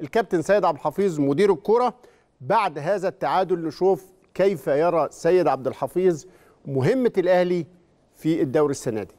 الكابتن سيد عبد الحفيظ مدير الكرة بعد هذا التعادل نشوف كيف يرى سيد عبد الحفيظ مهمة الأهلي في الدوري السنة دي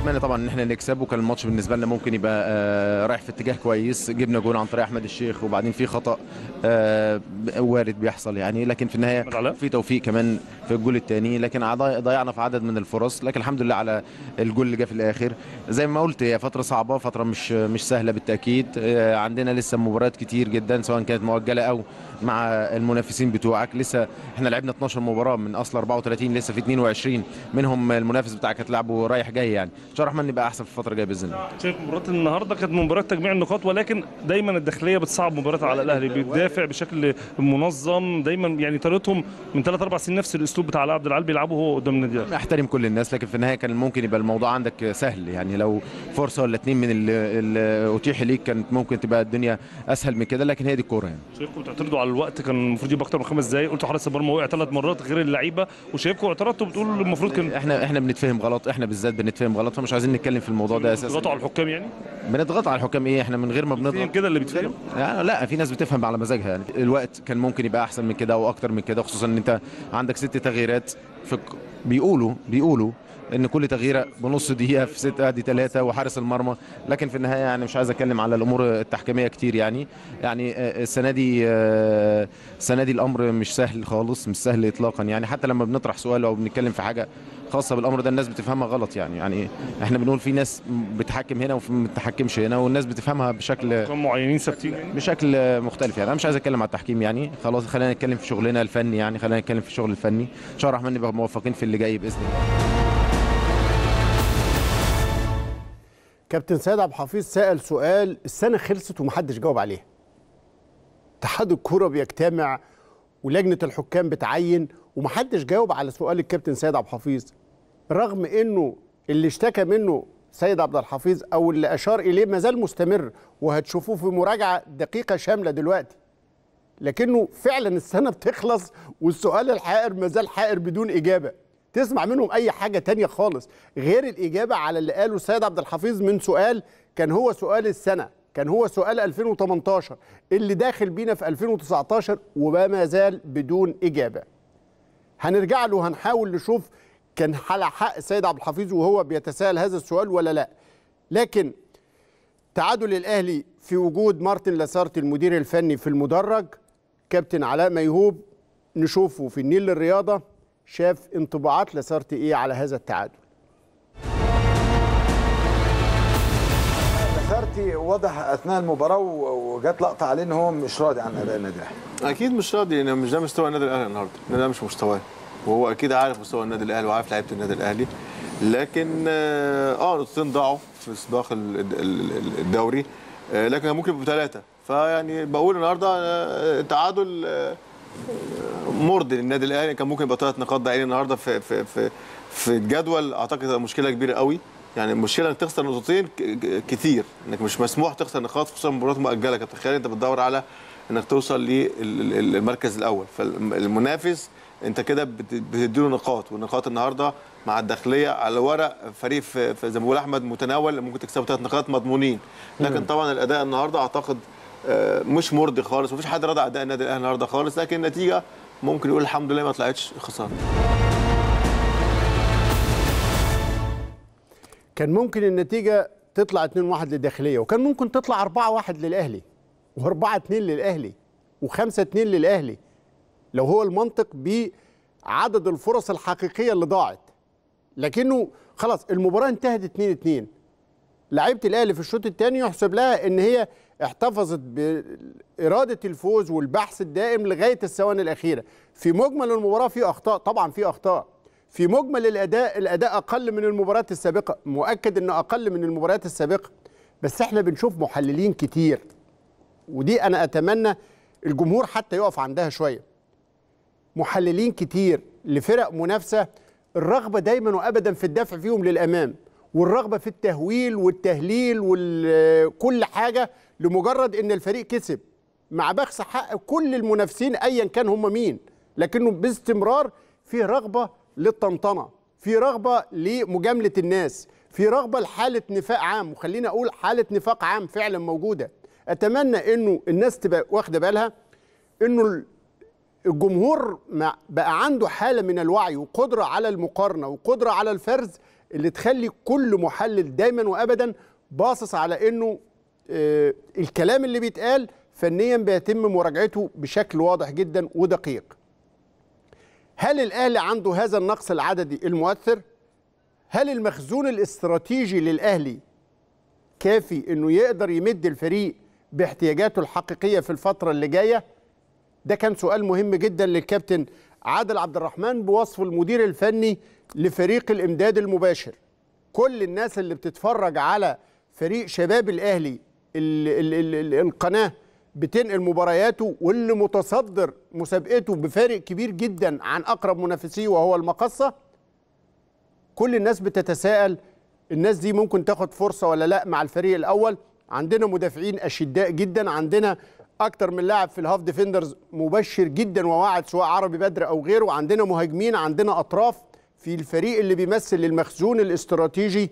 نتمنى طبعا ان احنا نكسب وكان الماتش بالنسبه لنا ممكن يبقى آه رايح في اتجاه كويس جبنا جول عن طريق احمد الشيخ وبعدين في خطا آه وارد بيحصل يعني لكن في النهايه في توفيق كمان في الجول الثاني لكن ضيعنا في عدد من الفرص لكن الحمد لله على الجول اللي جه في الاخر زي ما قلت هي فتره صعبه فتره مش مش سهله بالتاكيد آه عندنا لسه مباريات كتير جدا سواء كانت مؤجله او مع المنافسين بتوعك لسه احنا لعبنا 12 مباراه من اصل 34 لسه في 22 منهم المنافس بتاعك هتلعبه رايح جاي يعني ان شاء الله الرحمن نبقى احسن في الفتره الجايه باذن الله شايف مباراه النهارده كانت مباراه تجميع النقاط ولكن دايما الداخليه بتصعب مباراه على الاهلي بيدافع بشكل منظم دايما يعني طريقتهم من ثلاث اربع سنين نفس الاسلوب بتاع علاء عبد العال بيلعبه هو قدام النادي احترم كل الناس لكن في النهايه كان ممكن يبقى الموضوع عندك سهل يعني لو فرصه ولا اثنين من اللي اتيح ليك كانت ممكن تبقى الدنيا اسهل من كده لكن هي دي الكوره يعني شايفكم بتعترضوا على الوقت كان المفروض يبقى اكتر من خمس دقائق قلتوا حارس المرمى وقع ثلاث مرات غير اللعيبه وشايفكم اعترضتوا بتقولوا المفروض كان احنا احنا بنتفهم غلط احنا بالذات بنتفهم غلط مش عايزين نتكلم في الموضوع ده اساسا بنضغط على الحكام يعني بنضغط على الحكام ايه احنا من غير ما بنضغط كده اللي بيتفهم يعني لا في ناس بتفهم على مزاجها يعني الوقت كان ممكن يبقى احسن من كده واكتر من كده خصوصا ان انت عندك ست تغييرات في بيقولوا بيقولوا ان كل تغييره بنص دقيقه في ست ادي آه، ثلاثه وحارس المرمى لكن في النهايه يعني مش عايز اتكلم على الامور التحكيميه كتير يعني يعني آه، آه، السنه دي السنه دي الامر مش سهل خالص مش سهل اطلاقا يعني حتى لما بنطرح سؤال او بنتكلم في حاجه خاصه بالامر ده الناس بتفهمها غلط يعني يعني احنا بنقول في ناس بتحكم هنا وما بتحكمش هنا والناس بتفهمها بشكل معينين ثابتين يعني؟ بشكل مختلف يعني انا مش عايز اتكلم على التحكيم يعني خلاص خلينا نتكلم في شغلنا الفني يعني خلينا نتكلم في الشغل الفني ان شاء الله الرحمن نبقى موفقين في اللي جاي باذن الله كابتن سيد عبد الحفيظ سأل سؤال السنة خلصت ومحدش جاوب عليه اتحاد الكوره بيجتمع ولجنة الحكام بتعين ومحدش جاوب على سؤال الكابتن سيد عبد الحفيظ رغم انه اللي اشتكى منه سيد عبد الحفيظ او اللي اشار اليه ما زال مستمر وهتشوفوه في مراجعه دقيقه شامله دلوقتي لكنه فعلا السنه بتخلص والسؤال الحائر ما زال حائر بدون اجابه تسمع منهم اي حاجه تانية خالص غير الاجابه على اللي قاله السيد عبد الحفيظ من سؤال كان هو سؤال السنه كان هو سؤال 2018 اللي داخل بينا في 2019 وما زال بدون اجابه هنرجع له هنحاول نشوف كان على حق السيد عبد الحفيظ وهو بيتساءل هذا السؤال ولا لا لكن تعادل الاهلي في وجود مارتن لاسارت المدير الفني في المدرج كابتن علاء ميهوب نشوفه في النيل للرياضه شاف انطباعات لسارتي ايه على هذا التعادل لسارتي واضح اثناء المباراه وجات لقطه عليه ان هو مش راضي عن اداء النادي الاهلي اكيد مش راضي يعني مش ده مستوى النادي الاهلي النهارده ده مش مستواه وهو اكيد عارف مستوى النادي الاهلي وعارف لعيبه النادي الاهلي لكن اه نقطتين آه، ضاعوا في سباق الدوري آه، لكن ممكن بثلاثه فيعني بقول النهارده آه، تعادل مرضي للنادي الاهلي كان ممكن يبقى ثلاث نقاط ده النهارده في في في في الجدول اعتقد مشكله كبيره قوي يعني المشكله انك تخسر نقطتين كتير انك مش مسموح تخسر نقاط خصوصا مباريات مؤجله كابتن تخيل انت بتدور على انك توصل للمركز الاول فالمنافس انت كده بتديله نقاط والنقاط النهارده مع الداخليه على الورق فريق زي ما بيقول احمد متناول ممكن تكسبه ثلاث نقاط مضمونين لكن طبعا الاداء النهارده اعتقد آه، مش مرضي خالص مفيش حد راضي اداء النادي الاهلي النهارده خالص لكن النتيجه ممكن يقول الحمد لله ما طلعتش خساره كان ممكن النتيجه تطلع 2-1 للداخليه وكان ممكن تطلع 4-1 للاهلي و4-2 للاهلي و5-2 للاهلي لو هو المنطق بعدد الفرص الحقيقيه اللي ضاعت لكنه خلاص المباراه انتهت 2-2 لعيبه الاهلي في الشوط الثاني يحسب لها ان هي احتفظت بإرادة الفوز والبحث الدائم لغاية الثواني الأخيرة في مجمل المباراة في أخطاء طبعا في أخطاء في مجمل الأداء الأداء أقل من المباريات السابقة مؤكد أنه أقل من المباريات السابقة بس احنا بنشوف محللين كتير ودي أنا أتمنى الجمهور حتى يقف عندها شوية محللين كتير لفرق منافسة الرغبة دايما وأبدا في الدفع فيهم للأمام والرغبه في التهويل والتهليل وكل حاجه لمجرد ان الفريق كسب مع بخس حق كل المنافسين ايا كان هم مين لكنه باستمرار في رغبه للطنطنه في رغبه لمجامله الناس في رغبه لحاله نفاق عام وخلينا اقول حاله نفاق عام فعلا موجوده اتمنى انه الناس تبقى واخده بالها انه الجمهور بقى عنده حاله من الوعي وقدره على المقارنه وقدره على الفرز اللي تخلي كل محلل دايما وابدا باصص على انه آه، الكلام اللي بيتقال فنيا بيتم مراجعته بشكل واضح جدا ودقيق هل الاهلي عنده هذا النقص العددي المؤثر هل المخزون الاستراتيجي للاهلي كافي انه يقدر يمد الفريق باحتياجاته الحقيقيه في الفتره اللي جايه ده كان سؤال مهم جدا للكابتن عادل عبد الرحمن بوصف المدير الفني لفريق الامداد المباشر كل الناس اللي بتتفرج على فريق شباب الاهلي القناه بتنقل مبارياته واللي متصدر مسابقته بفارق كبير جدا عن اقرب منافسيه وهو المقصه كل الناس بتتساءل الناس دي ممكن تاخد فرصه ولا لا مع الفريق الاول عندنا مدافعين اشداء جدا عندنا اكتر من لاعب في الهاف ديفندرز مبشر جدا وواعد سواء عربي بدر او غيره عندنا مهاجمين عندنا اطراف في الفريق اللي بيمثل المخزون الاستراتيجي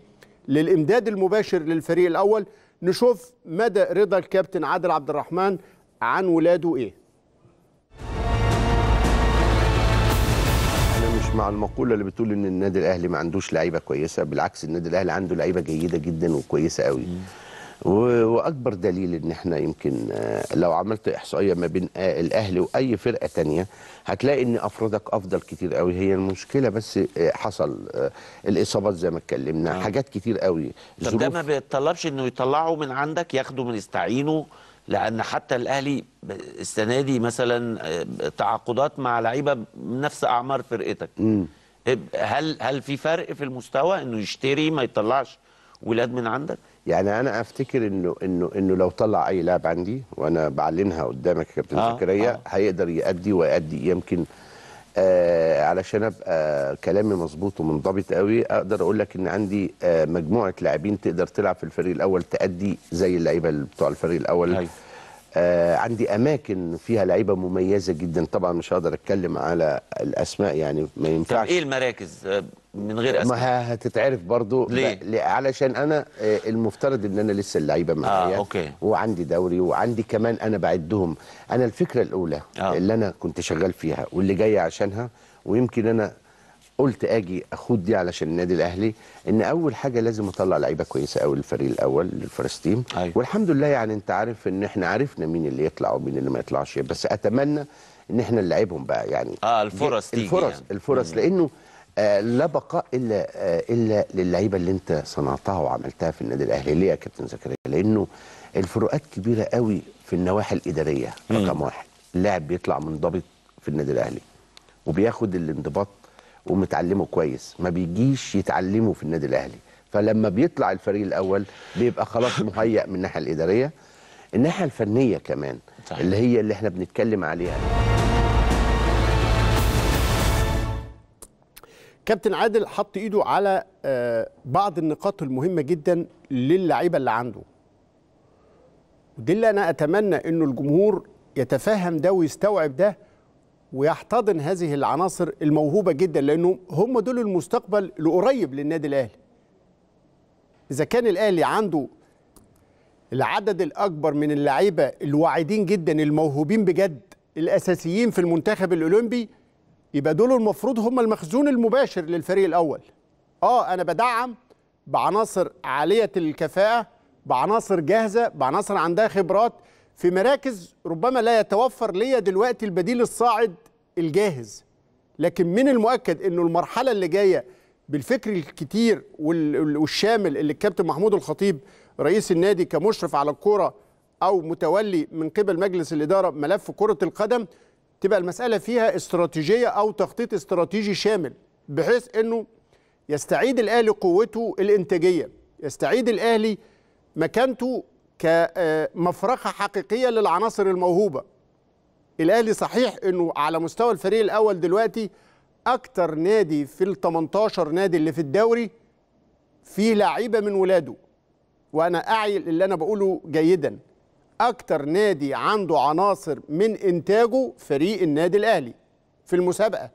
للامداد المباشر للفريق الاول نشوف مدى رضا الكابتن عادل عبد الرحمن عن ولاده ايه مش مع المقوله اللي بتقول ان النادي الاهلي ما عندوش لعيبه كويسه بالعكس النادي الاهلي عنده لعيبه جيده جدا وكويسه قوي واكبر دليل ان احنا يمكن آه، لو عملت احصائيه ما بين آه، الاهلي واي فرقه تانية هتلاقي ان افرادك افضل كتير قوي هي المشكله بس آه، حصل الاصابات زي ما اتكلمنا آه. حاجات كتير قوي طب ده ما بيتطلبش انه يطلعوا من عندك ياخدوا من يستعينوا لان حتى الاهلي السنه دي مثلا تعاقدات مع لعيبه نفس اعمار فرقتك م. هل هل في فرق في المستوى انه يشتري ما يطلعش ولاد من عندك يعني انا افتكر انه انه انه لو طلع اي لاعب عندي وانا بعلنها قدامك يا كابتن آه، زكريا آه. هيقدر يادي ويادي يمكن آه علشان ابقى آه، كلامي مظبوط ومنضبط قوي اقدر اقول لك ان عندي آه مجموعه لاعبين تقدر تلعب في الفريق الاول تادي زي اللعيبه بتوع الفريق الاول أيوه. آه عندي اماكن فيها لعيبه مميزه جدا طبعا مش هقدر اتكلم على الاسماء يعني ما ينفعش طب ايه المراكز آه، من غير اسماء ما هتتعرف برضو ليه؟ علشان انا آه، المفترض ان انا لسه اللعيبه معايا آه، أوكي. وعندي دوري وعندي كمان انا بعدهم انا الفكره الاولى آه. اللي انا كنت شغال فيها واللي جاي عشانها ويمكن انا قلت اجي اخد دي علشان النادي الاهلي ان اول حاجه لازم اطلع لعيبه كويسه قوي للفريق الاول للفرست تيم أيوة. والحمد لله يعني انت عارف ان احنا عرفنا مين اللي يطلع ومين اللي ما يطلعش بس اتمنى ان احنا نلعبهم بقى يعني اه الفرص تيجي الفرص يعني. الفرص لانه آه لا بقاء الا آه الا للعيبه اللي انت صنعتها وعملتها في النادي الاهلي ليه يا كابتن زكريا لانه الفروقات كبيره قوي في النواحي الاداريه رقم واحد اللاعب بيطلع منضبط في النادي الاهلي وبياخد الانضباط ومتعلمه كويس ما بيجيش يتعلمه في النادي الاهلي فلما بيطلع الفريق الاول بيبقى خلاص مهيأ من الناحيه الاداريه الناحيه الفنيه كمان صحيح. اللي هي اللي احنا بنتكلم عليها كابتن عادل حط ايده على آه، بعض النقاط المهمه جدا للعيبه اللي عنده ودي اللي انا اتمنى انه الجمهور يتفهم ده ويستوعب ده ويحتضن هذه العناصر الموهوبه جدا لانه هم دول المستقبل القريب للنادي الاهلي. اذا كان الاهلي عنده العدد الاكبر من اللعيبه الواعدين جدا الموهوبين بجد الاساسيين في المنتخب الاولمبي يبقى دول المفروض هم المخزون المباشر للفريق الاول. اه انا بدعم بعناصر عاليه الكفاءه بعناصر جاهزه بعناصر عندها خبرات في مراكز ربما لا يتوفر ليا دلوقتي البديل الصاعد الجاهز لكن من المؤكد انه المرحله اللي جايه بالفكر الكتير والشامل اللي الكابتن محمود الخطيب رئيس النادي كمشرف على الكوره او متولي من قبل مجلس الاداره ملف كره القدم تبقى المساله فيها استراتيجيه او تخطيط استراتيجي شامل بحيث انه يستعيد الاهلي قوته الانتاجيه يستعيد الاهلي مكانته كمفرقه حقيقيه للعناصر الموهوبه الاهلي صحيح انه على مستوى الفريق الاول دلوقتي اكتر نادي في ال 18 نادي اللي في الدوري فيه لعيبه من ولاده وانا اعي اللي انا بقوله جيدا اكتر نادي عنده عناصر من انتاجه فريق النادي الاهلي في المسابقه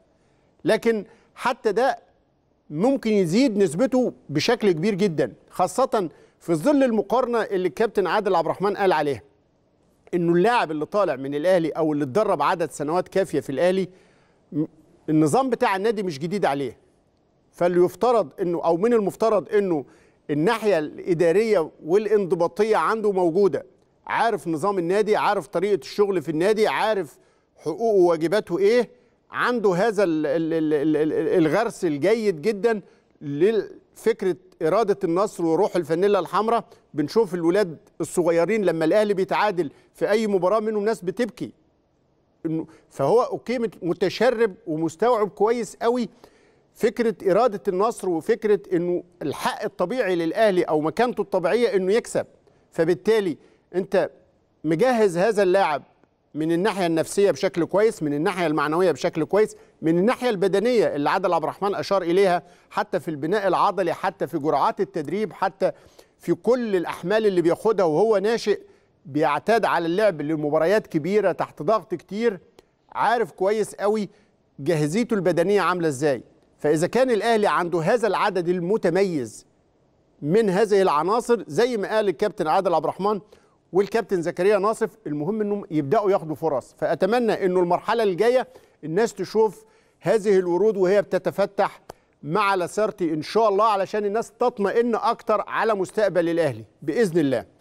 لكن حتى ده ممكن يزيد نسبته بشكل كبير جدا خاصه في ظل المقارنه اللي الكابتن عادل عبد الرحمن قال عليها انه اللاعب اللي طالع من الاهلي او اللي اتدرب عدد سنوات كافيه في الاهلي النظام بتاع النادي مش جديد عليه فاللي يفترض انه او من المفترض انه الناحيه الاداريه والانضباطيه عنده موجوده عارف نظام النادي عارف طريقه الشغل في النادي عارف حقوقه وواجباته ايه عنده هذا الغرس الجيد جدا لفكره اراده النصر وروح الفانيلا الحمراء بنشوف الولاد الصغيرين لما الاهلي بيتعادل في اي مباراه منهم ناس بتبكي فهو اوكي متشرب ومستوعب كويس قوي فكره اراده النصر وفكره انه الحق الطبيعي للاهلي او مكانته الطبيعيه انه يكسب فبالتالي انت مجهز هذا اللاعب من الناحيه النفسيه بشكل كويس من الناحيه المعنويه بشكل كويس من الناحيه البدنيه اللي عادل عبد الرحمن اشار اليها حتى في البناء العضلي حتى في جرعات التدريب حتى في كل الاحمال اللي بياخدها وهو ناشئ بيعتاد على اللعب لمباريات كبيره تحت ضغط كتير عارف كويس قوي جاهزيته البدنيه عامله ازاي فاذا كان الاهلي عنده هذا العدد المتميز من هذه العناصر زي ما قال الكابتن عادل عبد الرحمن والكابتن زكريا ناصف المهم انهم يبداوا ياخدوا فرص فاتمنى انه المرحله الجايه الناس تشوف هذه الورود وهي بتتفتح مع لاسارتي ان شاء الله علشان الناس تطمئن اكتر على مستقبل الاهلي باذن الله